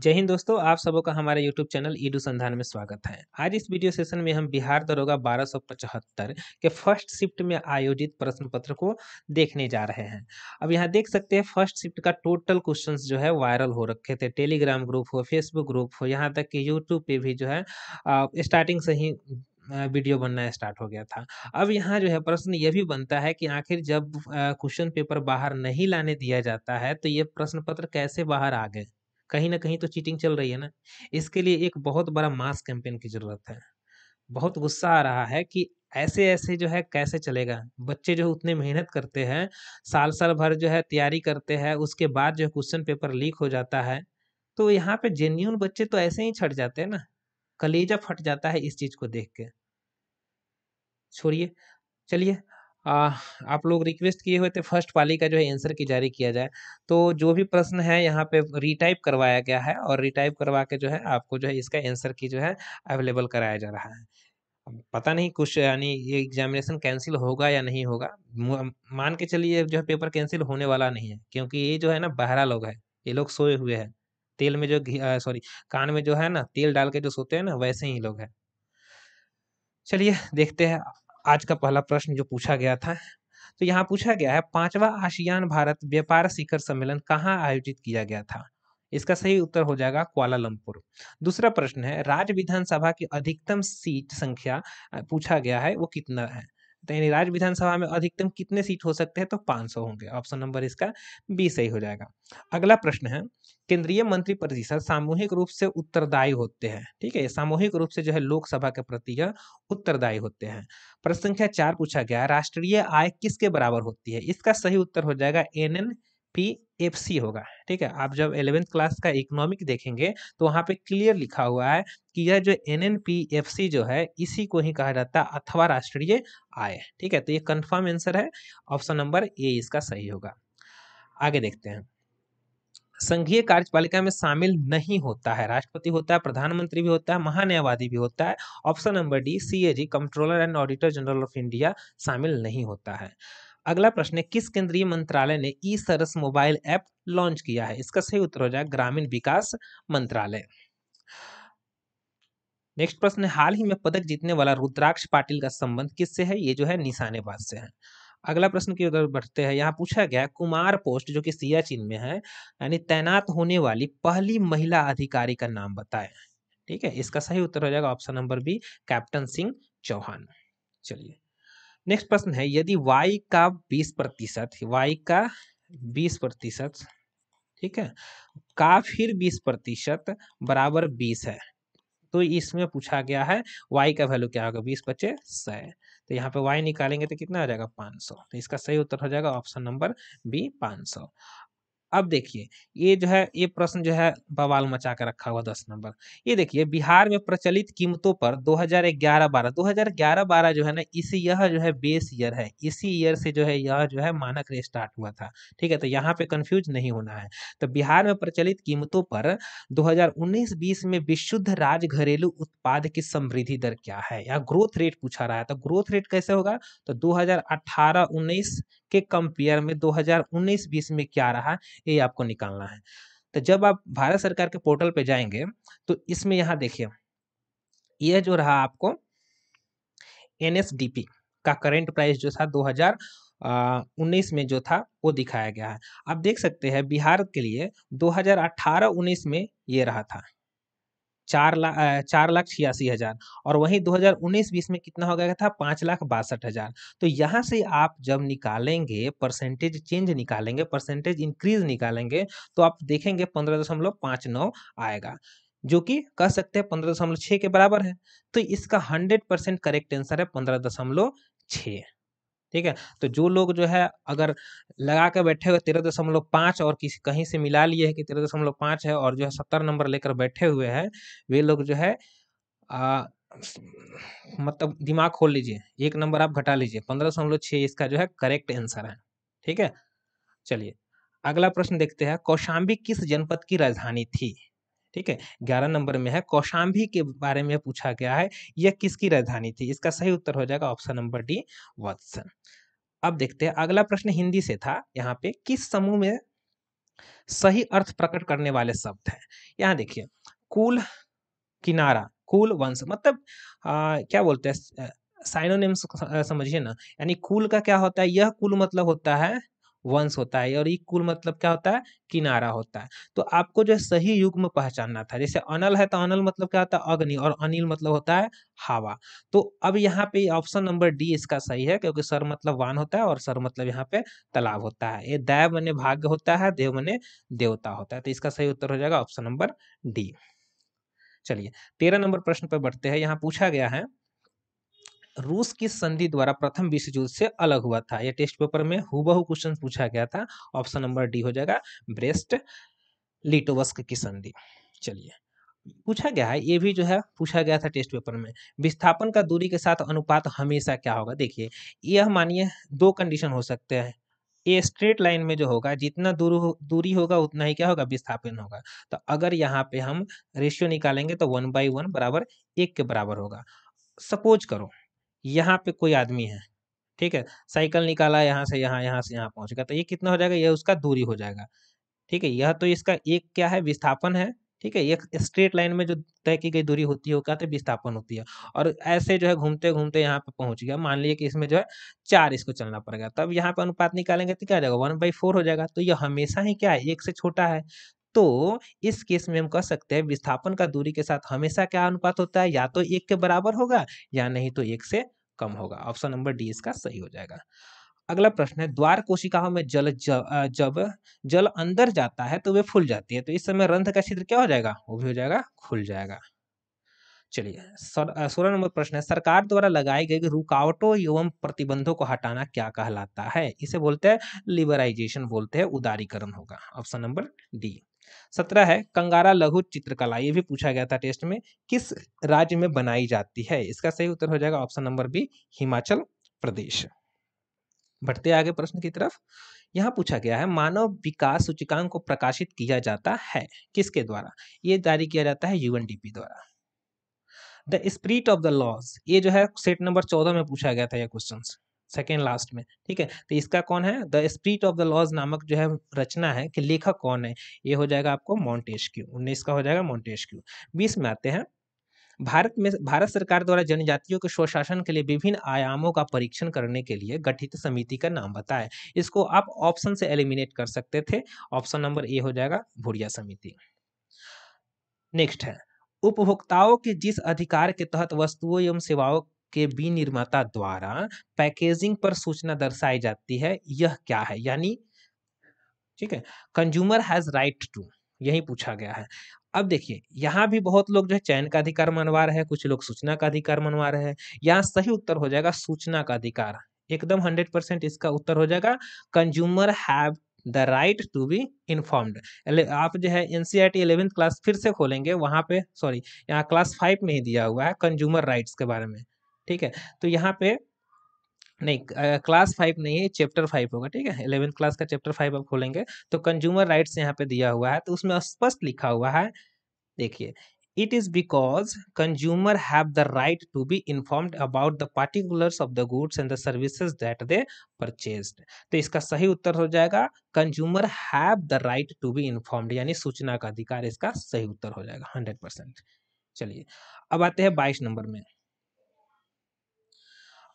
जय हिंद दोस्तों आप सबों का हमारे YouTube चैनल ईडू संधान में स्वागत है आज इस वीडियो सेशन में हम बिहार दरोगा बारह के फर्स्ट शिफ्ट में आयोजित प्रश्न पत्र को देखने जा रहे हैं अब यहाँ देख सकते हैं फर्स्ट शिफ्ट का टोटल क्वेश्चन जो है वायरल हो रखे थे टेलीग्राम ग्रुप हो फेसबुक ग्रुप हो यहाँ तक कि यूट्यूब पे भी जो है स्टार्टिंग से ही वीडियो बनना स्टार्ट हो गया था अब यहाँ जो है प्रश्न ये भी बनता है कि आखिर जब क्वेश्चन पेपर बाहर नहीं लाने दिया जाता है तो ये प्रश्न पत्र कैसे बाहर आ गए कहीं ना कहीं तो चीटिंग चल रही है ना इसके लिए एक बहुत बड़ा मास कैंपेन की ज़रूरत है बहुत गुस्सा आ रहा है कि ऐसे ऐसे जो है कैसे चलेगा बच्चे जो उतने मेहनत करते हैं साल साल भर जो है तैयारी करते हैं उसके बाद जो क्वेश्चन पेपर लीक हो जाता है तो यहाँ पे जेन्यून बच्चे तो ऐसे ही छट जाते हैं ना कलेजा फट जाता है इस चीज़ को देख के छोड़िए चलिए आ, आप लोग रिक्वेस्ट किए हुए थे फर्स्ट पाली का जो है आंसर की जारी किया जाए तो जो भी प्रश्न है यहाँ पे रीटाइप करवाया गया है और रीटाइप करवा के जो है आपको जो है इसका आंसर की जो है अवेलेबल कराया जा रहा है पता नहीं कुछ यानी ये एग्जामिनेशन कैंसिल होगा या नहीं होगा मान के चलिए जो है पेपर कैंसिल होने वाला नहीं है क्योंकि ये जो है ना बहरा लोग है ये लोग सोए हुए हैं तेल में जो सॉरी कान में जो है ना तेल डाल के जो सोते हैं ना वैसे ही लोग हैं चलिए देखते हैं आज का पहला प्रश्न जो पूछा गया था तो यहाँ पूछा गया है पांचवा आसियान भारत व्यापार शिखर सम्मेलन कहाँ आयोजित किया गया था इसका सही उत्तर हो जाएगा क्वालालंपुर दूसरा प्रश्न है राज्य विधानसभा की अधिकतम सीट संख्या पूछा गया है वो कितना है तो यानी राज्य विधानसभा में अधिकतम कितने सीट हो सकते हैं तो 500 होंगे ऑप्शन नंबर इसका बी सही हो जाएगा अगला प्रश्न है केंद्रीय मंत्री परिषद सामूहिक रूप से उत्तरदायी होते हैं ठीक है सामूहिक रूप से जो है लोकसभा के प्रति यह उत्तरदायी होते हैं प्रश्न संख्या चार पूछा गया राष्ट्रीय आय किसके बराबर होती है इसका सही उत्तर हो जाएगा N N P F C होगा ठीक है आप जब एलेवेंथ क्लास का इकोनॉमिक देखेंगे तो वहां पे क्लियर लिखा हुआ है कि यह जो N N P F C जो है इसी को ही कहा जाता है अथवा राष्ट्रीय आय ठीक है तो ये कंफर्म आंसर है ऑप्शन नंबर ए इसका सही होगा आगे देखते हैं संघीय कार्यपालिका में शामिल नहीं होता है राष्ट्रपति होता है प्रधानमंत्री भी होता है महान्यायवादी भी होता है option number D C A comptroller and auditor general of India शामिल नहीं होता है अगला प्रश्न है किस केंद्रीय मंत्रालय ने E Saras mobile app launch किया है इसका सही उत्तर हो जाएगा ग्रामीण विकास मंत्रालय नेक्स्ट प्रश्न हाल ही में पदक जीतने वाला रुद्राक्ष पाटिल का संबंध किससे है ये जो है निशानेबाज से है अगला प्रश्न की ओर बढ़ते हैं यहाँ पूछा गया कुमार पोस्ट जो कि सियाचिन में है यानी तैनात होने वाली पहली महिला अधिकारी का नाम बताएं ठीक है इसका सही उत्तर हो जाएगा option number B captain Singh Chauhan चलिए नेक्स्ट प्रश्न है यदि वाई का बीस प्रतिशत वाई का बीस प्रतिशत ठीक है का फिर बीस प्रतिशत बराबर बीस है तो इसमें पूछा गया है वाई का वैल्यू क्या होगा बीस पच्चे सै तो यहाँ पे वाई निकालेंगे तो कितना हो जाएगा पाँच सौ तो इसका सही उत्तर हो जाएगा ऑप्शन नंबर बी पाँच सौ अब देखिए ये जो है ये प्रश्न जो है बवाल मचा कर रखा हुआ दस नंबर ये देखिए बिहार में प्रचलित कीमतों पर 2011-12 2011-12 जो है ना इसी यह जो है बेस ईयर है इसी ईयर से जो है यह जो है मानक स्टार्ट हुआ था ठीक है तो यहाँ पे कंफ्यूज नहीं होना है तो बिहार में प्रचलित कीमतों पर 2019-20 में विशुद्ध राज घरेलू उत्पाद की समृद्धि दर क्या है या ग्रोथ रेट पूछा रहा है तो ग्रोथ रेट कैसे होगा तो दो हजार के कंपेयर में 2019-20 में क्या रहा ये आपको निकालना है तो जब आप भारत सरकार के पोर्टल पे जाएंगे तो इसमें यहाँ देखिए यह जो रहा आपको एन का करेंट प्राइस जो था 2019 में जो था वो दिखाया गया है आप देख सकते हैं बिहार के लिए 2018-19 में ये रहा था चार लाख चार लाख छियासी हज़ार और वही 2019-20 में कितना हो गया था पांच लाख बासठ हज़ार तो यहाँ से आप जब निकालेंगे परसेंटेज चेंज निकालेंगे परसेंटेज इंक्रीज निकालेंगे तो आप देखेंगे पंद्रह दशमलव पांच नौ आएगा जो कि कह सकते हैं पंद्रह दशमलव छह के बराबर है तो इसका हंड्रेड परसेंट करेक्ट आंसर है पंद्रह दशमलव छह ठीक है तो जो लोग जो है अगर लगा के बैठे हुए तेरह दशमलव पाँच और किसी कहीं से मिला लिए है कि तेरह दशमलव पाँच है और जो है सत्तर नंबर लेकर बैठे हुए हैं वे लोग जो है आ, मतलब दिमाग खोल लीजिए एक नंबर आप घटा लीजिए पंद्रह दशमलव छः इसका जो है करेक्ट आंसर है ठीक है चलिए अगला प्रश्न देखते हैं कौशाम्बी किस जनपद की राजधानी थी ठीक है ग्यारह नंबर में है कौशाम्बी के बारे में पूछा गया है यह किसकी राजधानी थी इसका सही उत्तर हो जाएगा ऑप्शन नंबर डी वत्सन अब देखते हैं अगला प्रश्न हिंदी से था यहाँ पे किस समूह में सही अर्थ प्रकट करने वाले शब्द हैं यहाँ देखिए कुल किनारा कुल वंश मतलब आ, क्या बोलते हैं साइनोनिम्स समझिए ना यानी कुल का क्या होता है यह कुल मतलब होता है वंश होता है और कुल मतलब क्या होता है किनारा होता है तो आपको जो है सही युग्म पहचानना था जैसे अनल है तो अनल मतलब क्या होता है अग्नि और अनिल मतलब होता है हवा तो अब यहाँ पे ऑप्शन नंबर डी इसका सही है क्योंकि सर मतलब वान होता है और सर मतलब यहाँ पे तालाब होता है ये दैव मने भाग्य होता है देव मने देवता होता है तो इसका सही उत्तर हो जाएगा ऑप्शन नंबर डी चलिए तेरह नंबर प्रश्न पर बढ़ते हैं यहाँ पूछा गया है रूस की संधि द्वारा प्रथम विश्व युद्ध से अलग हुआ था यह टेस्ट पेपर में हुबहू क्वेश्चन पूछा गया था ऑप्शन नंबर डी हो जाएगा ब्रेस्ट लिटोवस्क की संधि चलिए पूछा गया है ये भी जो है पूछा गया था टेस्ट पेपर में विस्थापन का दूरी के साथ अनुपात हमेशा क्या होगा देखिए यह मानिए दो कंडीशन हो सकते हैं ये स्ट्रेट लाइन में जो होगा जितना दूर हो, दूरी होगा उतना ही क्या होगा विस्थापन होगा तो अगर यहाँ पे हम रेशियो निकालेंगे तो वन बाई वन बराबर एक के बराबर होगा सपोज करो यहाँ पे कोई आदमी है ठीक है साइकिल निकाला यहाँ से यहाँ यहाँ से यहाँ पहुँचेगा तो ये कितना हो जाएगा यह उसका दूरी हो जाएगा ठीक है यह तो इसका एक क्या है विस्थापन है ठीक है एक स्ट्रेट लाइन में जो तय की गई दूरी होती है वो क्या होता है विस्थापन होती है और ऐसे जो है घूमते घूमते यहाँ पे पहुंच गया मान लीजिए कि इसमें जो है चार इसको चलना पड़ेगा तब यहाँ पे अनुपात निकालेंगे तो क्या जाएगा वन बाई फोर हो जाएगा तो ये हमेशा ही क्या है एक से छोटा है तो इस केस में हम कह सकते हैं विस्थापन का दूरी के साथ हमेशा क्या अनुपात होता है या तो एक के बराबर होगा या नहीं तो एक से कम होगा ऑप्शन नंबर डी इसका सही हो जाएगा अगला प्रश्न है द्वार कोशिकाओं में जल जब, जब जल अंदर जाता है तो वे फूल जाती है तो इस समय रंध का छिद्र क्या हो जाएगा वो भी हो जाएगा खुल जाएगा चलिए सोलह नंबर प्रश्न है सरकार द्वारा लगाई गई रुकावटों एवं प्रतिबंधों को हटाना क्या कहलाता है इसे बोलते हैं लिबराइजेशन बोलते हैं उदारीकरण होगा ऑप्शन नंबर डी सत्रह है कंगारा लघु चित्रकला ये भी पूछा गया था टेस्ट में किस राज्य में बनाई जाती है इसका सही उत्तर हो जाएगा option number B Himachal Pradesh बढ़ते आगे प्रश्न की तरफ यहाँ पूछा गया है मानव विकास सूचकांक को प्रकाशित किया जाता है किसके द्वारा ये जारी किया जाता है यूएनडीपी द्वारा the spirit of the laws ये जो है सेट नंबर चौदह में पूछा गया था यह क्वेश्चन सेकेंड लास्ट में ठीक है तो इसका कौन है the spirit of the laws नामक जो है रचना है कि लेखक कौन है ये हो जाएगा आपको मॉन्टेश क्यू उन्नीस का हो जाएगा मॉन्टेश क्यू बीस में आते हैं भारत में भारत सरकार द्वारा जनजातियों के स्वशासन के लिए विभिन्न आयामों का परीक्षण करने के लिए गठित समिति का नाम बताएं इसको आप ऑप्शन से एलिमिनेट कर सकते थे ऑप्शन नंबर ए हो जाएगा भूरिया समिति नेक्स्ट है उपभोक्ताओं के जिस अधिकार के तहत वस्तुओं एवं सेवाओं के विनिर्माता द्वारा पैकेजिंग पर सूचना दर्शाई जाती है यह क्या है यानी ठीक है कंज्यूमर हैज राइट टू यही पूछा गया है अब देखिए यहाँ भी बहुत लोग जो है चयन का अधिकार मनवा रहे हैं कुछ लोग सूचना का अधिकार मनवा रहे हैं यहाँ सही उत्तर हो जाएगा सूचना का अधिकार एकदम हंड्रेड परसेंट इसका उत्तर हो जाएगा consumer have the right to be informed आप जो है N C R T eleventh class फिर से खोलेंगे वहाँ पे सॉरी यहाँ क्लास फाइव में ही दिया हुआ है कंज्यूमर राइट्स के बारे में ठीक है तो यहाँ पे नहीं क्लास फाइव नहीं है चैप्टर फाइव होगा ठीक है इलेवेंथ क्लास का चैप्टर फाइव आप खोलेंगे तो कंज्यूमर राइट्स यहाँ पे दिया हुआ है तो उसमें स्पष्ट लिखा हुआ है देखिए it is because consumer have the right to be informed about the particulars of the goods and the services that they purchased तो इसका सही उत्तर हो जाएगा consumer have the right to be informed यानी सूचना का अधिकार इसका सही उत्तर हो जाएगा हंड्रेड परसेंट चलिए अब आते हैं बाईस नंबर में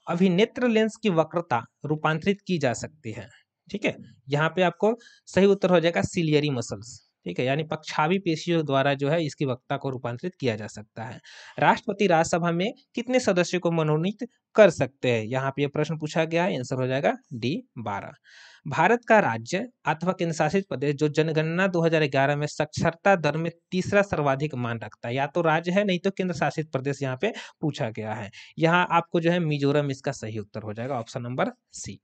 अभिनेत्र लेंस की वक्रता रूपांतरित की जा सकती है ठीक है यहाँ पे आपको सही उत्तर हो जाएगा सिलियरी मसल्स ठीक है यानी पक्षावी पेशियों द्वारा जो है इसकी वक्ता को रूपांतरित किया जा सकता है राष्ट्रपति राज्यसभा में कितने सदस्यों को मनोनीत कर सकते हैं यहाँ पे यह प्रश्न पूछा गया है आंसर हो जाएगा डी बारह भारत का राज्य अथवा केंद्र शासित प्रदेश जो जनगणना 2011 में साक्षरता दर में तीसरा सर्वाधिक मान रखता है या तो राज्य है नहीं तो केंद्र शासित प्रदेश यहाँ पे पूछा गया है यहाँ आपको जो है मिजोरम इसका सही उत्तर हो जाएगा ऑप्शन नंबर सी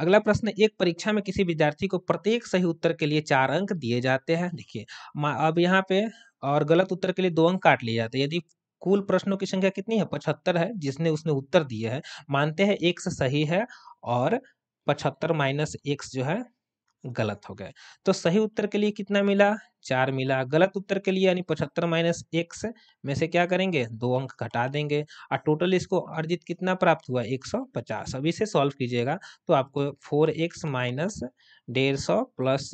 अगला प्रश्न एक परीक्षा में किसी विद्यार्थी को प्रत्येक सही उत्तर के लिए चार अंक दिए जाते हैं देखिए अब यहाँ पे और गलत उत्तर के लिए दो अंक काट लिए जाते हैं यदि कुल प्रश्नों की संख्या कितनी है पचहत्तर है जिसने उसने उत्तर दिए है मानते हैं एक सही है और पचहत्तर माइनस एक जो है गलत हो गए तो सही उत्तर के लिए कितना मिला चार मिला गलत उत्तर के लिए यानी पचहत्तर माइनस एक्स में से क्या करेंगे दो अंक घटा देंगे और टोटल इसको अर्जित कितना प्राप्त हुआ एक सौ पचास अब इसे सॉल्व कीजिएगा तो आपको फोर एक्स माइनस डेढ़ सौ प्लस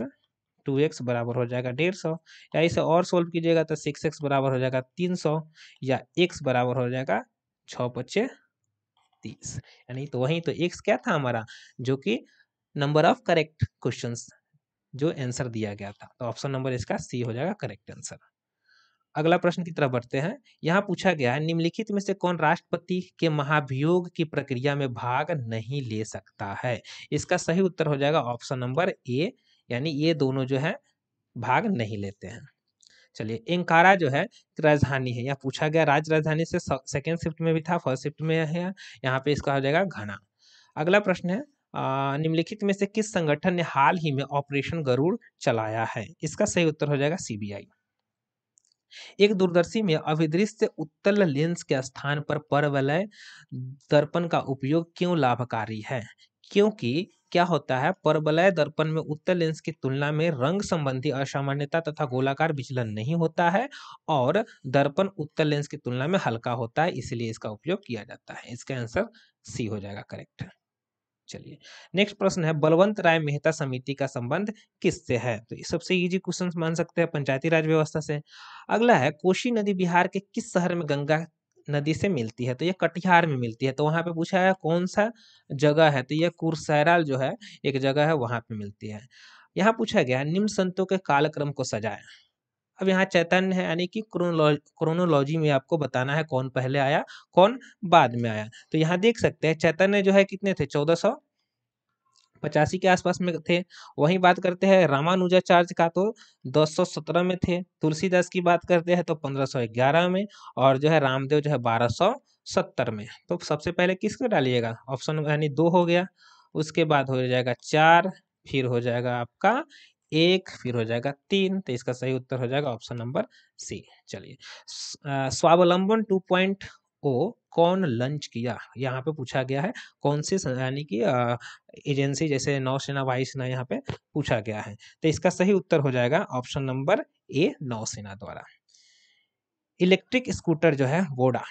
टू एक्स बराबर हो जाएगा डेढ़ सौ या इसे और सोल्व कीजिएगा तो सिक्स एक्स बराबर हो जाएगा तीन सौ या एक्स बराबर हो जाएगा छ पच्चे तीस यानी तो वही तो एक्स क्या था हमारा जो कि नंबर ऑफ करेक्ट क्वेश्चंस जो आंसर दिया गया था तो ऑप्शन नंबर इसका सी हो जाएगा करेक्ट आंसर अगला प्रश्न की तरफ बढ़ते हैं यहाँ पूछा गया है निम्नलिखित में से कौन राष्ट्रपति के महाभियोग की प्रक्रिया में भाग नहीं ले सकता है इसका सही उत्तर हो जाएगा ऑप्शन नंबर ए यानी ये दोनों जो है भाग नहीं लेते हैं चलिए इंकारा जो है राजधानी है यहाँ पूछा गया राज्य राजधानी से सेकेंड शिफ्ट में भी था फर्स्ट शिफ्ट में है यहाँ पे इसका हो जाएगा घना अगला प्रश्न है निम्नलिखित में से किस संगठन ने हाल ही में ऑपरेशन गरुड़ चलाया है इसका सही उत्तर हो जाएगा सीबीआई एक दूरदर्शी में अभिदृश्य उत्तल लेंस के स्थान पर परवलय दर्पण का उपयोग क्यों लाभकारी है क्योंकि क्या होता है परवलय दर्पण में उत्तल लेंस की तुलना में रंग संबंधी असामान्यता तथा गोलाकार विचलन नहीं होता है और दर्पण उत्तल लेंस की तुलना में हल्का होता है इसलिए इसका उपयोग किया जाता है इसका आंसर सी हो जाएगा करेक्ट चलिए नेक्स्ट प्रश्न है बलवंत राय मेहता समिति का संबंध किससे है तो सबसे इजी क्वेश्चन मान सकते हैं पंचायती राज व्यवस्था से अगला है कोशी नदी बिहार के किस शहर में गंगा नदी से मिलती है तो यह कटिहार में मिलती है तो वहां पे पूछा है कौन सा जगह है तो यह कुरसैराल जो है एक जगह है वहां पे मिलती है यहाँ पूछा गया निम्न संतों के कालक्रम को सजाया अब यहाँ चैतन्य है यानी कि क्रोनोलॉजी में आपको बताना है कौन पहले आया कौन बाद में आया तो यहाँ देख सकते हैं चैतन्य जो है कितने थे चौदह सौ पचासी के आसपास में थे वहीं बात करते हैं रामानुजाचार्य का तो सौ सत्रह में थे तुलसीदास की बात करते हैं तो पंद्रह ग्यारह में और जो है रामदेव जो है बारह सत्तर में तो सबसे पहले किसको डालिएगा ऑप्शन यानी दो हो गया उसके बाद हो जाएगा चार फिर हो जाएगा आपका एक फिर हो जाएगा तीन तो इसका सही उत्तर हो जाएगा ऑप्शन नंबर सी चलिए स्वावलंबन टू पॉइंट ओ कौन लंच किया यहाँ पे पूछा गया है कौन सी यानी कि एजेंसी जैसे नौसेना वायुसेना यहाँ पे पूछा गया है तो इसका सही उत्तर हो जाएगा ऑप्शन नंबर ए नौसेना द्वारा इलेक्ट्रिक स्कूटर जो है वोडा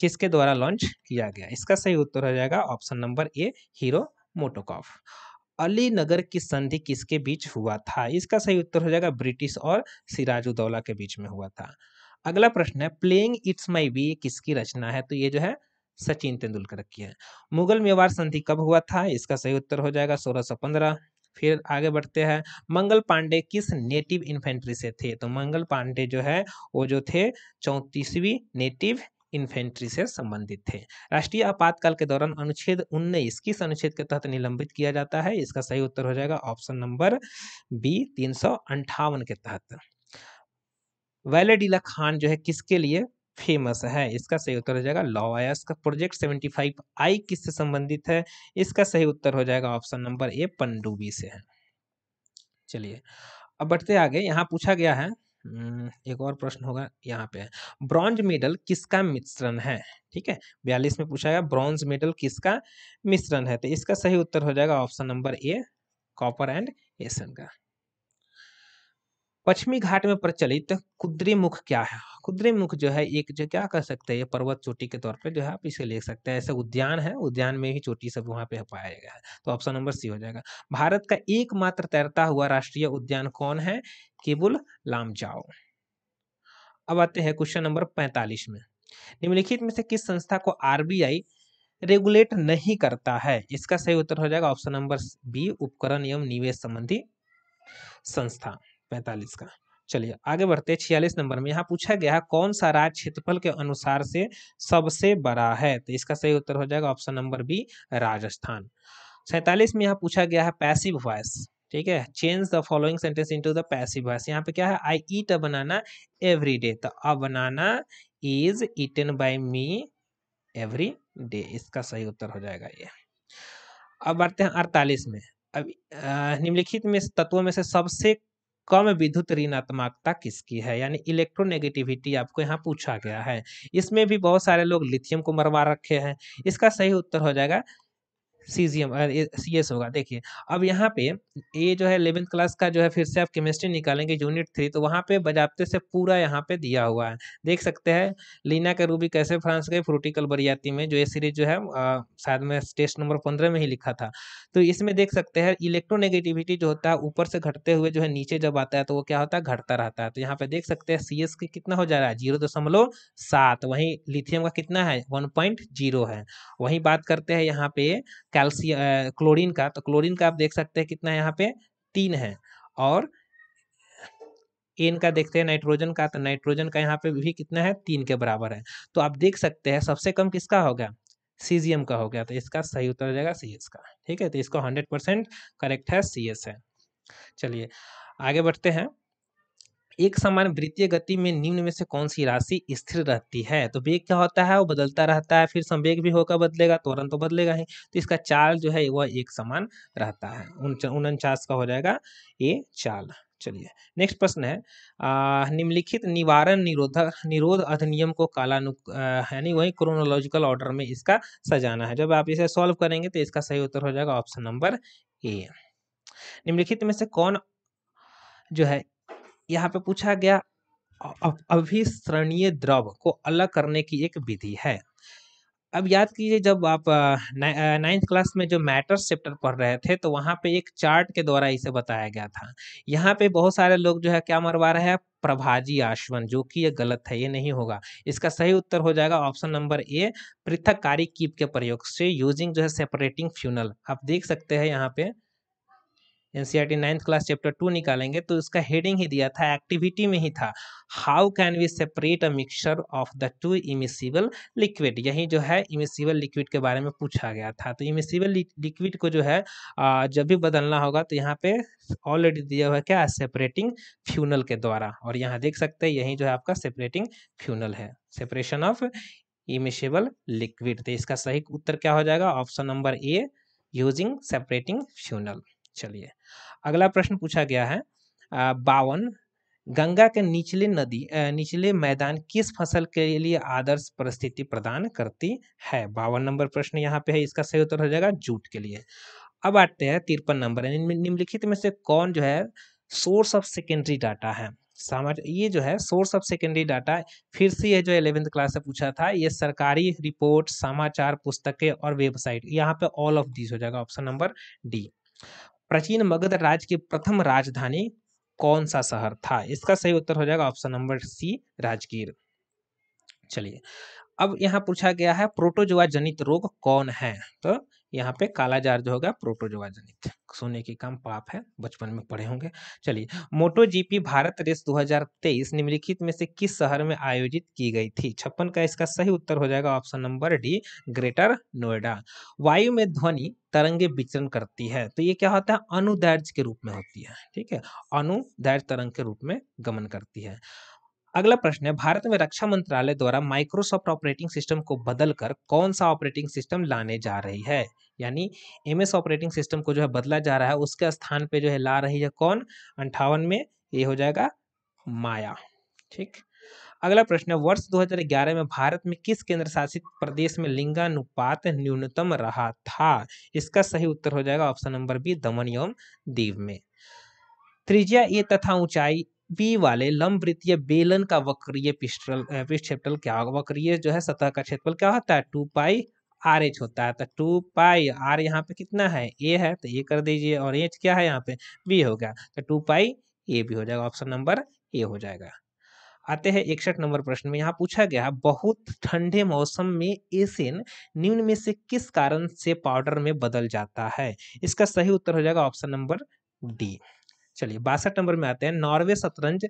किसके द्वारा लॉन्च किया गया इसका सही उत्तर हो जाएगा option number A Hero MotoCorp Alinagar की संधि किसके बीच हुआ था इसका सही उत्तर हो जाएगा ब्रिटिश और सिराजुद्दौला के बीच में हुआ था अगला प्रश्न है प्लेइंग इट्स माई वी किसकी रचना है तो ये जो है सचिन तेंदुलकर की है मुगल मेवार संधि कब हुआ था इसका सही उत्तर हो जाएगा सोलह सौ पंद्रह फिर आगे बढ़ते हैं मंगल पांडे किस नेटिव इन्फेंट्री से थे तो मंगल पांडे जो है वो जो थे चौंतीसवीं नेटिव इन्फेंट्री से संबंधित थे राष्ट्रीय आपातकाल के दौरान अनुच्छेद उन्नीस किस अनुच्छेद के तहत निलंबित किया जाता है इसका सही उत्तर हो जाएगा ऑप्शन नंबर बी तीन के तहत वैलेडीला खान जो है किसके लिए फेमस है इसका सही उत्तर हो जाएगा लॉ आयस का प्रोजेक्ट सेवेंटी फाइव आई किससे संबंधित है इसका सही उत्तर हो जाएगा ऑप्शन नंबर ए पंडुबी से है चलिए अब बढ़ते आगे यहाँ पूछा गया है एक और प्रश्न होगा यहाँ पे ब्रॉन्ज मेडल किसका मिश्रण है ठीक है बयालीस में पूछा गया ब्रॉन्ज मेडल किसका मिश्रण है तो इसका सही उत्तर हो जाएगा option number A copper and एसन का पश्चिमी घाट में प्रचलित कुद्री मुख क्या है कुद्री मुख जो है एक जो क्या कर सकते हैं पर्वत चोटी के तौर पे जो है आप इसे ले सकते हैं ऐसा उद्यान है उद्यान में ही चोटी सब वहाँ पे पाया जाएगा तो ऑप्शन नंबर सी हो जाएगा भारत का एकमात्र तैरता हुआ राष्ट्रीय उद्यान कौन है केबुल लामजाओ अब आते हैं क्वेश्चन नंबर पैंतालीस में निम्नलिखित में से किस संस्था को आरबीआई रेगुलेट नहीं करता है इसका सही उत्तर हो जाएगा ऑप्शन नंबर बी उपकरण एवं निवेश संबंधी संस्था पैंतालीस का चलिए आगे बढ़ते हैं छियालीस नंबर में यहाँ पूछा गया है कौन सा राज्य क्षेत्रफल के अनुसार से सबसे बड़ा है तो इसका सही उत्तर हो जाएगा ऑप्शन नंबर बी राजस्थान सैतालीस में यहाँ पूछा गया है पैसिव वॉयस ठीक है change the following sentence into the passive voice यहाँ पे क्या है आई ईट अ बनाना एवरी डे तो a banana is eaten by me every day इसका सही उत्तर हो जाएगा ये अब बढ़ते हैं अड़तालीस में अब निम्नलिखित में तत्वों में से सबसे कम विद्युत ऋणात्मकता किसकी है यानी इलेक्ट्रोनेगेटिविटी आपको यहाँ पूछा गया है इसमें भी बहुत सारे लोग लिथियम को मरवा रखे हैं इसका सही उत्तर हो जाएगा सी सी एस होगा देखिए अब यहाँ पे ये जो है इलेवेंथ क्लास का जो है फिर से आप केमिस्ट्री निकालेंगे यूनिट थ्री तो वहाँ पे बजाबते से पूरा यहाँ पे दिया हुआ है देख सकते हैं लीना का रूबी कैसे फ्रांस गए फ्रूटिकल बरियाती में जो ये सीरीज जो है शायद में टेस्ट नंबर पंद्रह में ही लिखा था तो इसमें देख सकते हैं इलेक्ट्रोनेगेटिविटी जो होता है ऊपर से घटते हुए जो है नीचे जब आता है तो वो क्या होता है घटता रहता है तो यहाँ पे देख सकते हैं सी के कितना हो जा रहा है जीरो दशमलव सात वहीं लिथियम का कितना है वन पॉइंट जीरो है वहीं बात करते हैं यहाँ पे कैल्शियम क्लोरीन का तो क्लोरीन का आप देख सकते हैं कितना है यहाँ पे तीन है और एन का देखते हैं नाइट्रोजन का तो नाइट्रोजन का यहाँ पे भी कितना है तीन के बराबर है तो आप देख सकते हैं सबसे कम किसका होगा सीजियम का हो गया तो इसका सही उत्तर हो जाएगा सी का ठीक है तो इसको हंड्रेड परसेंट करेक्ट है सी है चलिए आगे बढ़ते हैं एक समान वृत्तीय गति में निम्न में से कौन सी राशि स्थिर रहती है तो वेग क्या होता है वो बदलता रहता है फिर संवेग भी होकर बदलेगा त्वरण तो बदलेगा ही तो इसका चाल जो है वह एक समान रहता है उनचास का हो जाएगा ये चाल चलिए नेक्स्ट प्रश्न है निम्नलिखित निवारण निरोधक निरोध अधिनियम को कालानु यानी वही क्रोनोलॉजिकल ऑर्डर में इसका सजाना है जब आप इसे सॉल्व करेंगे तो इसका सही उत्तर हो जाएगा ऑप्शन नंबर ए निम्नलिखित में से कौन जो है यहाँ पे पूछा गया अभिसरणीय द्रव को अलग करने की एक विधि है अब याद कीजिए जब आप नाइन्थ क्लास में जो मैटर्स चैप्टर पढ़ रहे थे तो वहाँ पे एक चार्ट के द्वारा इसे बताया गया था यहाँ पे बहुत सारे लोग जो है क्या मरवा रहे हैं प्रभाजी आश्वन जो कि ये गलत है ये नहीं होगा इसका सही उत्तर हो जाएगा ऑप्शन नंबर ए कारी कीप के प्रयोग से यूजिंग जो है सेपरेटिंग फ्यूनल आप देख सकते हैं यहाँ पे T ninth class chapter two निकालेंगे तो उसका हेडिंग ही दिया था एक्टिविटी में ही था how can we separate a mixture of the two immiscible liquid यही जो है इमिसिबल लिक्विड के बारे में पूछा गया था तो इमिसिबल लिक्विड को जो है जब भी बदलना होगा तो यहाँ पे ऑलरेडी दिया हुआ क्या सेपरेटिंग फ्यूनल के द्वारा और यहाँ देख सकते हैं यही जो है आपका सेपरेटिंग फ्यूनल है सेपरेशन ऑफ इमिसिबल लिक्विड तो इसका सही उत्तर क्या हो जाएगा option number A using separating funnel चलिए अगला प्रश्न पूछा गया है बावन गंगा के निचले नदी निचले मैदान किस फसल के लिए आदर्श परिस्थिति प्रदान करती है बावन नंबर प्रश्न यहाँ पे है इसका सही उत्तर हो जाएगा जूट के लिए अब आते हैं तिरपन नंबर निम्नलिखित में से कौन जो है सोर्स ऑफ सेकेंडरी डाटा है समाज ये जो है सोर्स ऑफ सेकेंडरी डाटा फिर से ये जो इलेवेंथ क्लास से पूछा था ये सरकारी रिपोर्ट समाचार पुस्तकें और वेबसाइट यहाँ पे ऑल ऑफ दिस हो जाएगा ऑप्शन नंबर डी प्राचीन मगध राज्य की प्रथम राजधानी कौन सा शहर था इसका सही उत्तर हो जाएगा ऑप्शन नंबर सी राजगीर चलिए अब यहाँ पूछा गया है प्रोटोजोआ जनित रोग कौन है तो यहाँ पे काला जार जो होगा प्रोटोजोआ जनित सोने के काम पाप है बचपन में पढ़े होंगे चलिए मोटो जीपी भारत रेस 2023 निम्नलिखित में से किस शहर में आयोजित की गई थी छप्पन का इसका सही उत्तर हो जाएगा option number D Greater Noida वायु में ध्वनि तरंगे विचरण करती है तो ये क्या होता है अनुदैर्ज के रूप में होती है ठीक है अनुदैर्ज तरंग के रूप में गमन करती है अगला प्रश्न है भारत में रक्षा मंत्रालय द्वारा माइक्रोसॉफ्ट ऑपरेटिंग सिस्टम को बदलकर कौन सा ऑपरेटिंग सिस्टम लाने जा रही है यानी एम एस ऑपरेटिंग सिस्टम को जो है बदला जा रहा है उसके स्थान पे जो है ला रही है कौन अंठावन में ये हो जाएगा माया ठीक अगला प्रश्न है वर्ष 2011 में भारत में किस केंद्र शासित प्रदेश में लिंगानुपात न्यूनतम रहा था इसका सही उत्तर हो जाएगा ऑप्शन नंबर बी दमन एवं दीव में त्रिज्या ए तथा ऊंचाई बी वाले लंब वृत्तीय बेलन का वक्रीय पिस्टल पिस्टल क्या होगा वक्रीय जो है सतह का क्षेत्रफल क्या होता है टू पाई आर एच होता है तो टू पाई आर यहाँ पे कितना है ए है तो ए कर दीजिए और एच क्या है यहाँ पे बी हो गया तो टू पाई ए भी हो जाएगा ऑप्शन नंबर ए हो जाएगा आते हैं इकसठ नंबर प्रश्न में यहाँ पूछा गया बहुत ठंडे मौसम में एसिन निम्न में से किस कारण से पाउडर में बदल जाता है इसका सही उत्तर हो जाएगा ऑप्शन नंबर डी चलिए बासठ नंबर में आते हैं नॉर्वे शतरंज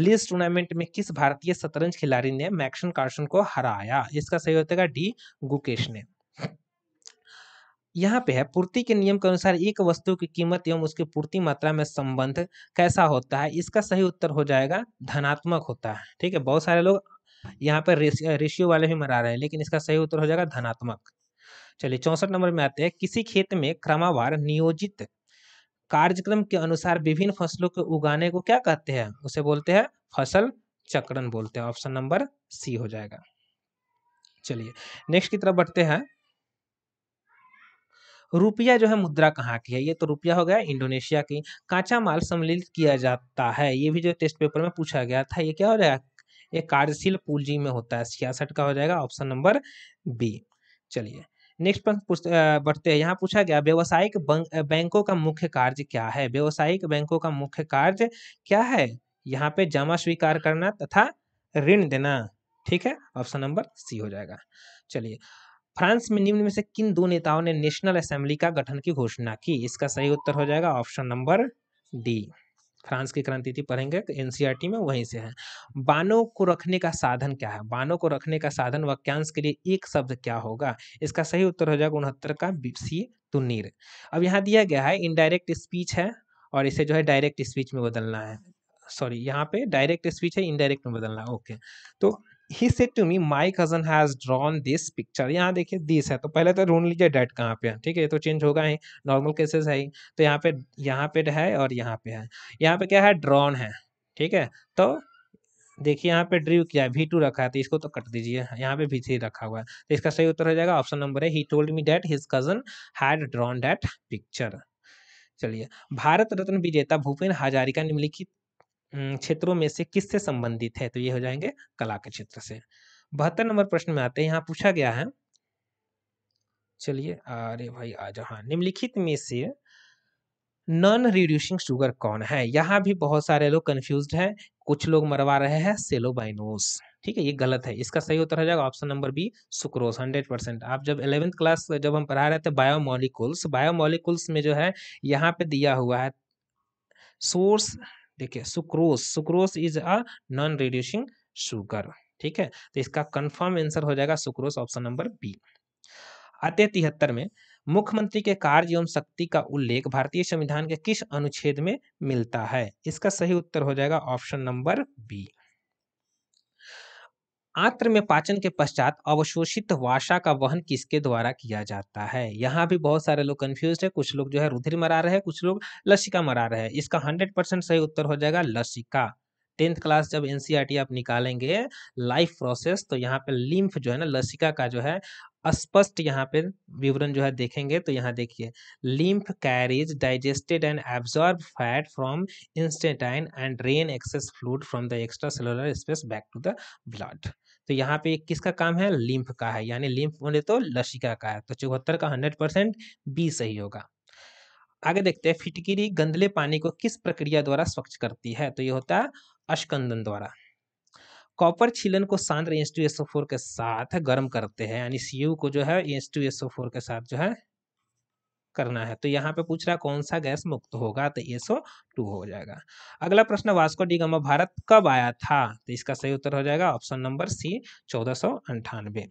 ब्लिस टूर्नामेंट में किस भारतीय शतरंज खिलाड़ी ने मैक्सन कार्सन को हराया इसका सही होता डी गुकेश ने यहाँ पे है पूर्ति के नियम के अनुसार एक वस्तु की कीमत एवं उसकी पूर्ति मात्रा में संबंध कैसा होता है इसका सही उत्तर हो जाएगा धनात्मक होता है ठीक है बहुत सारे लोग यहाँ पर रेशियो वाले भी मरा रहे हैं लेकिन इसका सही उत्तर हो जाएगा धनात्मक चलिए चौंसठ नंबर में आते हैं किसी खेत में क्रमावार नियोजित कार्यक्रम के अनुसार विभिन्न फसलों के उगाने को क्या कहते हैं उसे बोलते हैं फसल चक्रण बोलते हैं ऑप्शन नंबर सी हो जाएगा चलिए नेक्स्ट की तरफ बढ़ते हैं रुपया जो है मुद्रा कहाँ की है ये तो रुपया हो गया इंडोनेशिया की कांचा माल सम्मिलित किया जाता है ये भी जो टेस्ट पेपर में पूछा गया था ये क्या हो जाएगा ये कार्यशील पूंजी में होता है छियासठ का हो जाएगा ऑप्शन नंबर बी चलिए नेक्स्ट बढ़ते हैं यहाँ पूछा गया व्यवसायिक बैंकों का मुख्य कार्य क्या है व्यवसायिक बैंकों का मुख्य कार्य क्या है यहाँ पे जमा स्वीकार करना तथा ऋण देना ठीक है ऑप्शन नंबर सी हो जाएगा चलिए फ्रांस में निम्न में से किन दो नेताओं ने नेशनल असेंबली का गठन की घोषणा की इसका सही उत्तर हो जाएगा ऑप्शन नंबर डी फ्रांस की क्रांति थी पढ़ेंगे एनसीईआरटी में वहीं से है बानों को रखने का साधन क्या है बानों को रखने का साधन वाक्यांश के लिए एक शब्द क्या होगा इसका सही उत्तर हो जाएगा उनहत्तर का सी तुनीर अब यहाँ दिया गया है इनडायरेक्ट स्पीच है और इसे जो है डायरेक्ट स्पीच में बदलना है सॉरी यहाँ पे डायरेक्ट स्पीच है इनडायरेक्ट में बदलना है ओके तो he said to me my cousin has drawn this picture यहाँ देखिए दिस है तो पहले तो ढूंढ लीजिए डेट कहाँ पे है ठीक है ये तो चेंज होगा ही नॉर्मल केसेस है ही तो यहाँ पे यहाँ पे है और यहाँ पे है यहाँ पे क्या है ड्रॉन है ठीक है तो देखिए यहाँ पे ड्रीव किया है वी टू रखा है तो इसको तो कट दीजिए यहाँ पे वी रखा हुआ है तो इसका सही उत्तर हो जाएगा ऑप्शन नंबर है he told me that his cousin had drawn that picture चलिए भारत रत्न विजेता भूपेन हजारिका निम्नलिखित क्षेत्रों में से किससे संबंधित है तो ये हो जाएंगे कला के क्षेत्र से बहत्तर नंबर प्रश्न में आते हैं यहाँ पूछा गया है चलिए अरे भाई आज हाँ निम्नलिखित में से नॉन रिड्यूसिंग शुगर कौन है यहाँ भी बहुत सारे लोग कंफ्यूज हैं कुछ लोग मरवा रहे हैं सेलोबाइनोस ठीक है ये गलत है इसका सही उत्तर हो जाएगा option number B sucrose hundred percent आप जब इलेवेंथ क्लास जब हम पढ़ा रहे थे बायोमोलिकुल्स बायोमोलिकुल्स में जो है यहाँ पे दिया हुआ है सोर्स देखिए sucrose sucrose is a non reducing sugar ठीक है तो इसका कंफर्म आंसर हो जाएगा सुक्रोस ऑप्शन नंबर बी आते तिहत्तर में मुख्यमंत्री के कार्य एवं शक्ति का उल्लेख भारतीय संविधान के किस अनुच्छेद में मिलता है इसका सही उत्तर हो जाएगा ऑप्शन नंबर बी आंत्र में पाचन के पश्चात अवशोषित वाशा का वहन किसके द्वारा किया जाता है यहाँ भी बहुत सारे लोग कंफ्यूज है कुछ लोग जो है रुधिर मरा रहे हैं कुछ लोग लसिका मरा रहे हैं इसका हंड्रेड परसेंट सही उत्तर हो जाएगा लसिका टेंथ क्लास जब एनसीईआरटी e आप निकालेंगे लाइफ प्रोसेस तो यहाँ पे लिम्फ जो है ना लसिका का जो है स्पष्ट यहाँ पे विवरण जो है देखेंगे तो यहाँ देखिए lymph carries digested and absorb fat from intestine and drain excess fluid from the extra cellular space back to the blood तो यहाँ पे किसका काम है लिम्फ का है यानी लिम्फ बोले तो लसिका का है तो चौहत्तर का हंड्रेड परसेंट बी सही होगा आगे देखते हैं फिटकिरी गंदले पानी को किस प्रक्रिया द्वारा स्वच्छ करती है तो ये होता है अश्कंदन द्वारा कॉपर छीलन को सांद्र एस के साथ गर्म करते हैं यानी सी को जो है एस के साथ जो है करना है तो यहाँ पे पूछ रहा कौन सा गैस मुक्त होगा तो ये सो टू हो जाएगा अगला प्रश्न वास्को डिगमा भारत कब आया था तो इसका सही उत्तर हो जाएगा ऑप्शन नंबर सी चौदह अंठानवे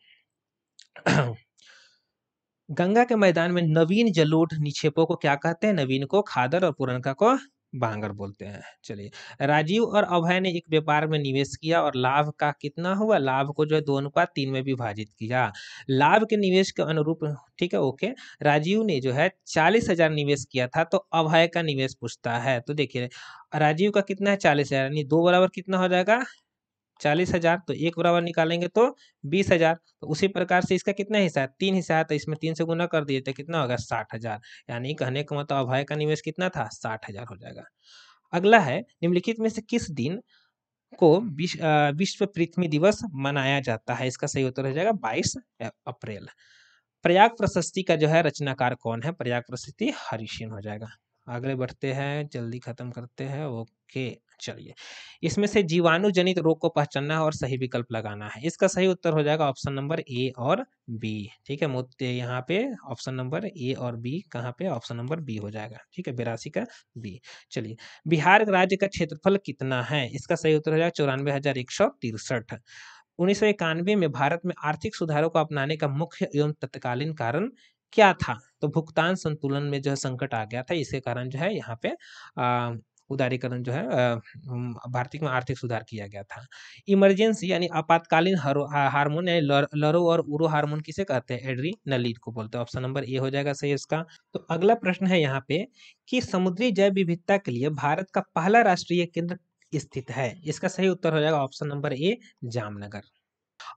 गंगा के मैदान में नवीन जलोढ़ निक्षेपों को क्या कहते हैं नवीन को खादर और पुरनका को बांगर बोलते हैं चलिए राजीव और अभय ने एक व्यापार में निवेश किया और लाभ का कितना हुआ लाभ को जो है दो अनुपात तीन में विभाजित किया लाभ के निवेश के अनुरूप ठीक है ओके राजीव ने जो है चालीस हजार निवेश किया था तो अभय का निवेश पूछता है तो देखिए राजीव का कितना है चालीस हजार यानी दो बराबर कितना हो जाएगा चालीस हजार तो एक बराबर निकालेंगे तो बीस हजार तो उसी प्रकार से इसका कितना हिस्सा है तीन हिस्सा है तो इसमें तीन से गुना कर दिए तो कितना होगा साठ हजार यानी कहने का मतलब अभय का निवेश कितना था साठ हजार हो जाएगा अगला है निम्नलिखित में से किस दिन को विश्व पृथ्वी दिवस मनाया जाता है इसका सही उत्तर हो जाएगा बाईस अप्रैल प्रयाग प्रशस्ति का जो है रचनाकार कौन है प्रयाग प्रशस्ति हरिशिन हो जाएगा अगले बढ़ते हैं जल्दी खत्म करते हैं ओके चलिए इसमें से जीवाणु जनित रोग को पहचानना है और सही विकल्प लगाना है इसका सही उत्तर हो जाएगा ऑप्शन नंबर ए और बी ठीक है मुद्दे यहाँ पे ऑप्शन नंबर ए और बी कहाँ पे ऑप्शन नंबर बी हो जाएगा ठीक है बिरासी का बी चलिए बिहार राज्य का क्षेत्रफल कितना है इसका सही उत्तर हो जाएगा चौरानवे हजार एक सौ तिरसठ उन्नीस सौ इक्यानवे में भारत में आर्थिक सुधारों को अपनाने का मुख्य एवं तत्कालीन कारण क्या था तो भुगतान संतुलन में जो है संकट आ गया था इसके कारण जो है यहाँ पे आ, उदारीकरण जो है भारतीय में आर्थिक सुधार किया गया था इमरजेंसी यानी आपातकालीन हार्मोन यानी लरो और उरो हार्मोन किसे कहते हैं एड्री नलीड को बोलते हैं ऑप्शन नंबर ए हो जाएगा सही इसका तो अगला प्रश्न है यहाँ पे कि समुद्री जैव विविधता के लिए भारत का पहला राष्ट्रीय केंद्र स्थित है इसका सही उत्तर हो जाएगा option number A Jamnagar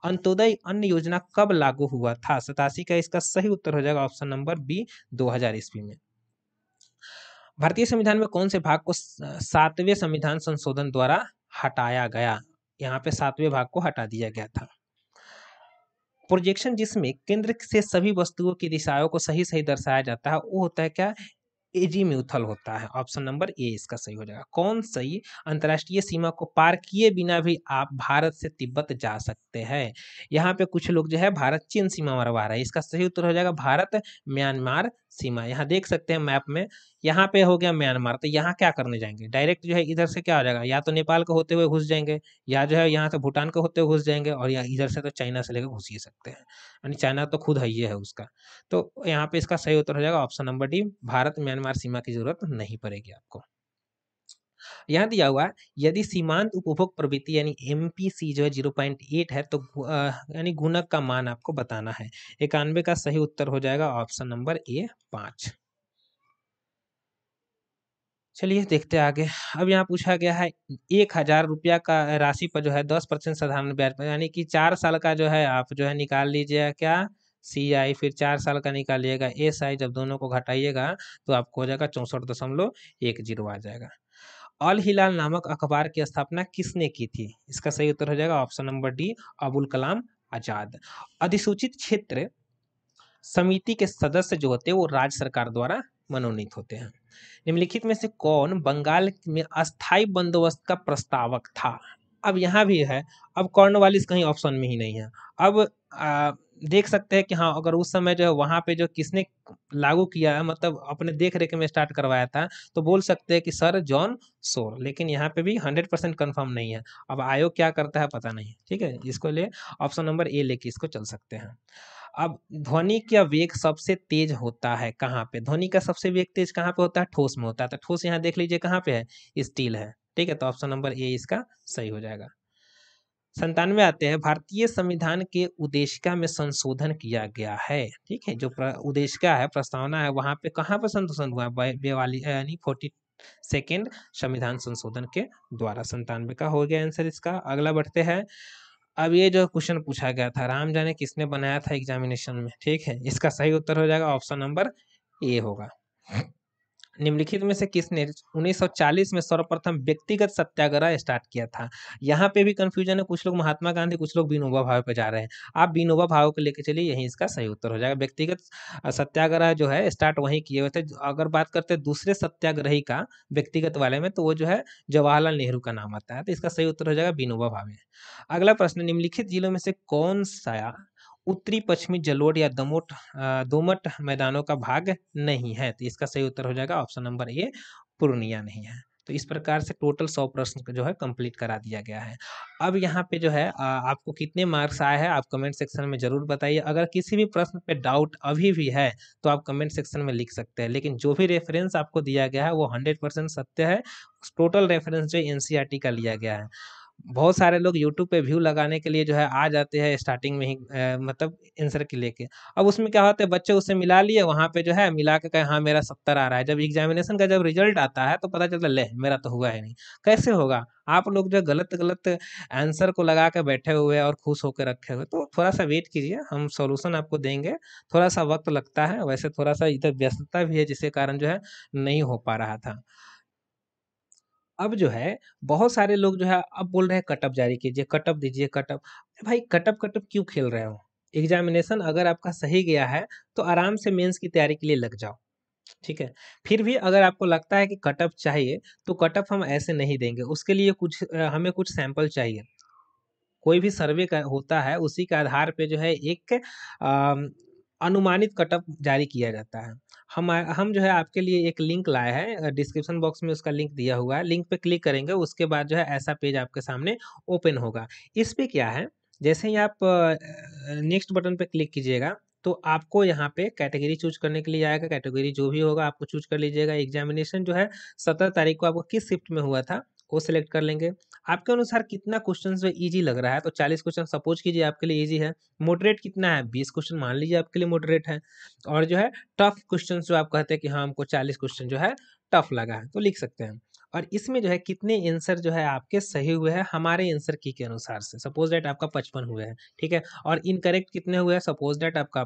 Antyodaya Anna Yojana कब लागू हुआ था सतासी का इसका सही उत्तर हो जाएगा ऑप्शन नंबर बी 2000 ईस्वी में भारतीय संविधान में कौन से भाग को सातवें संविधान संशोधन द्वारा हटाया गया यहाँ पे सातवें भाग को हटा दिया गया था प्रोजेक्शन जिसमें केंद्र से सभी वस्तुओं की दिशाओं को सही सही दर्शाया जाता है वो होता है क्या एजी म्यूथल होता है ऑप्शन नंबर ए इसका सही हो जाएगा कौन सही अंतरराष्ट्रीय सीमा को पार किए बिना भी आप भारत से तिब्बत जा सकते हैं यहाँ पे कुछ लोग जो है भारत चीन सीमा मरवा रहे हैं इसका सही उत्तर हो जाएगा भारत म्यांमार सीमा यहाँ देख सकते हैं मैप में यहाँ पे हो गया म्यांमार तो यहाँ क्या करने जाएंगे डायरेक्ट जो है इधर से क्या हो जाएगा या तो नेपाल को होते हुए घुस जाएंगे या जो है यहाँ से भूटान को होते हुए घुस जाएंगे और या इधर से तो चाइना से लेकर घुस ही सकते हैं यानी चाइना तो खुद है ये है उसका तो यहाँ पे इसका सही उत्तर हो जाएगा option number D Bharat Myanmar सीमा की जरूरत नहीं पड़ेगी आपको यहाँ दिया हुआ यदि सीमांत उपभोग प्रवृत्ति यानी एम जो है जीरो है तो यानी गुणक का मान आपको बताना है इक्यानवे का सही उत्तर हो जाएगा ऑप्शन नंबर ए पाँच चलिए देखते आगे अब यहाँ पूछा गया है एक हजार रुपया का राशि पर जो है दस परसेंट साधारण ब्याज पर यानी कि चार साल का जो है आप जो है निकाल लीजिए क्या सी आई फिर चार साल का निकालिएगा एस आई जब दोनों को घटाइएगा तो आपको हो जाएगा चौंसठ दशमलव एक जीरो आ जाएगा अल हिलाल नामक अखबार की स्थापना किसने की थी इसका सही उत्तर हो जाएगा option number D Abul Kalam Azad अधिसूचित क्षेत्र समिति के सदस्य जो होते हैं वो राज्य सरकार द्वारा मनोनीत होते हैं निम्नलिखित में से कौन बंगाल में अस्थायी बंदोबस्त का प्रस्तावक था अब यहाँ भी है अब वाली कहीं ऑप्शन में ही नहीं है अब देख सकते हैं कि हाँ अगर उस समय जो है वहाँ पे जो किसने लागू किया है मतलब अपने देख रेख में स्टार्ट करवाया था तो बोल सकते हैं कि सर जॉन सोर लेकिन यहाँ पे भी हंड्रेड परसेंट कन्फर्म नहीं है अब आयोग क्या करता है पता नहीं ठीक है इसको लिए ऑप्शन नंबर ए लेके इसको चल सकते हैं अब ध्वनि का वेग सबसे तेज होता है कहाँ पे ध्वनि का सबसे वेग तेज कहाँ पे होता है ठोस में होता है तो ठोस यहाँ देख लीजिए कहाँ पे है स्टील है ठीक है तो ऑप्शन नंबर ए इसका सही हो जाएगा संतानवे आते हैं भारतीय संविधान के उद्देशिका में संशोधन किया गया है ठीक है जो उद्देशिका है प्रस्तावना है वहां पे कहाँ पर संशोधन हुआ है यानी फोर्टी सेकेंड संविधान संशोधन के द्वारा संतानवे का हो गया आंसर इसका अगला बढ़ते हैं अब ये जो क्वेश्चन पूछा गया था राम जाने किसने बनाया था एग्जामिनेशन में ठीक है इसका सही उत्तर हो जाएगा ऑप्शन नंबर ए होगा निम्नलिखित में से किसने 1940 में सर्वप्रथम व्यक्तिगत सत्याग्रह स्टार्ट किया था यहाँ पे भी कंफ्यूजन है कुछ लोग महात्मा गांधी कुछ लोग विनोबा भावे पर जा रहे हैं आप विनोबा भावे को लेकर चलिए यही इसका सही उत्तर हो जाएगा व्यक्तिगत सत्याग्रह जो है स्टार्ट वहीं किए हुए थे अगर बात करते दूसरे सत्याग्रही का व्यक्तिगत वाले में तो वो जो है जवाहरलाल नेहरू का नाम आता है तो इसका सही उत्तर हो जाएगा विनोबा भावे अगला प्रश्न निम्नलिखित जिलों में से कौन सा उत्तरी पश्चिमी जलोट या दमोट दोमट मैदानों का भाग नहीं है तो इसका सही उत्तर हो जाएगा ऑप्शन नंबर ए पूर्णिया नहीं है तो इस प्रकार से टोटल सौ प्रश्न जो है कंप्लीट करा दिया गया है अब यहाँ पे जो है आपको कितने मार्क्स आए हैं आप कमेंट सेक्शन में ज़रूर बताइए अगर किसी भी प्रश्न पे डाउट अभी भी है तो आप कमेंट सेक्शन में लिख सकते हैं लेकिन जो भी रेफरेंस आपको दिया गया है वो हंड्रेड परसेंट सत्य है टोटल रेफरेंस जो एन का लिया गया है बहुत सारे लोग यूट्यूब पे व्यू लगाने के लिए जो है आ जाते हैं स्टार्टिंग में ही आ, मतलब आंसर के लेके अब उसमें क्या होता है बच्चे उससे मिला लिए वहाँ पे जो है मिला के कहे हाँ मेरा सत्तर आ रहा है जब एग्जामिनेशन का जब रिजल्ट आता है तो पता चलता ले मेरा तो हुआ ही नहीं कैसे होगा आप लोग जो गलत गलत आंसर को लगा के बैठे हुए और खुश होकर रखे हुए तो थोड़ा सा वेट कीजिए हम सोल्यूशन आपको देंगे थोड़ा सा वक्त लगता है वैसे थोड़ा सा इधर व्यस्तता भी है जिसके कारण जो है नहीं हो पा रहा था अब जो है बहुत सारे लोग जो है अब बोल रहे हैं कटअप जारी कीजिए कटअप दीजिए कटअप भाई कटअप कटअप क्यों खेल रहे हो एग्जामिनेशन अगर आपका सही गया है तो आराम से मेंस की तैयारी के लिए लग जाओ ठीक है फिर भी अगर आपको लगता है कि कटअप चाहिए तो कटअप हम ऐसे नहीं देंगे उसके लिए कुछ हमें कुछ सैंपल चाहिए कोई भी सर्वे का होता है उसी के आधार पे जो है एक अनुमानित कटअप जारी किया जाता है हम हम जो है आपके लिए एक लिंक लाए हैं डिस्क्रिप्शन बॉक्स में उसका लिंक दिया हुआ है लिंक पे क्लिक करेंगे उसके बाद जो है ऐसा पेज आपके सामने ओपन होगा इस पर क्या है जैसे ही आप नेक्स्ट बटन पे क्लिक कीजिएगा तो आपको यहाँ पे कैटेगरी चूज करने के लिए आएगा कैटेगरी जो भी होगा आपको चूज कर लीजिएगा एग्जामिनेशन जो है सत्रह तारीख को आपको किस शिफ्ट में हुआ था वो सिलेक्ट कर लेंगे आपके अनुसार कितना क्वेश्चन में ईजी लग रहा है तो चालीस क्वेश्चन सपोज कीजिए आपके लिए ईजी है मोटरेट कितना है बीस क्वेश्चन मान लीजिए आपके लिए मोटरेट है और जो है टफ क्वेश्चन जो आप कहते हैं कि हाँ हमको चालीस क्वेश्चन जो है टफ लगा है तो लिख सकते हैं और इसमें जो है कितने आंसर जो है आपके सही हुए हैं हमारे आंसर की के अनुसार से सपोज डेट आपका पचपन हुए हैं ठीक है और इनकरेक्ट कितने हुए हैं सपोज डेट आपका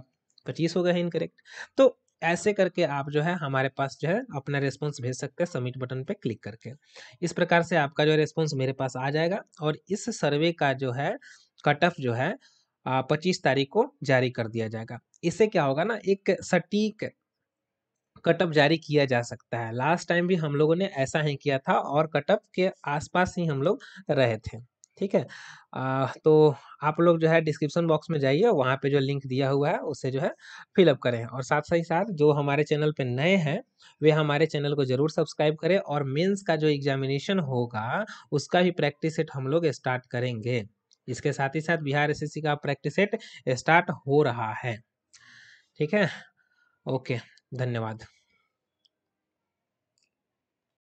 पच्चीस हो गया है इनकरेक्ट तो ऐसे करके आप जो है हमारे पास जो है अपना रेस्पॉन्स भेज सकते हैं सबमिट बटन पे क्लिक करके इस प्रकार से आपका जो रेस्पॉन्स मेरे पास आ जाएगा और इस सर्वे का जो है कट ऑफ जो है पच्चीस तारीख को जारी कर दिया जाएगा इससे क्या होगा ना एक सटीक कटअप जारी किया जा सकता है लास्ट टाइम भी हम लोगों ने ऐसा ही किया था और कटअप के आसपास ही हम लोग रहे थे ठीक है आ, तो आप लोग जो है डिस्क्रिप्शन बॉक्स में जाइए वहाँ पे जो लिंक दिया हुआ है उसे जो है फिलअप करें और साथ ही साथ जो हमारे चैनल पे नए हैं वे हमारे चैनल को ज़रूर सब्सक्राइब करें और मेंस का जो एग्जामिनेशन होगा उसका भी प्रैक्टिस सेट हम लोग स्टार्ट करेंगे इसके साथ ही साथ बिहार एस का प्रैक्टिस सेट स्टार्ट हो रहा है ठीक है ओके धन्यवाद